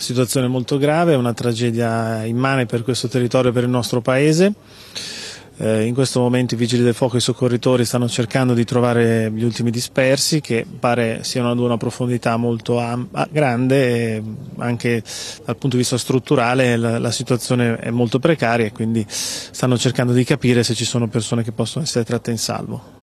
situazione molto grave, è una tragedia immane per questo territorio e per il nostro paese. Eh, in questo momento i vigili del fuoco e i soccorritori stanno cercando di trovare gli ultimi dispersi che pare siano ad una profondità molto grande e anche dal punto di vista strutturale la, la situazione è molto precaria e quindi stanno cercando di capire se ci sono persone che possono essere tratte in salvo.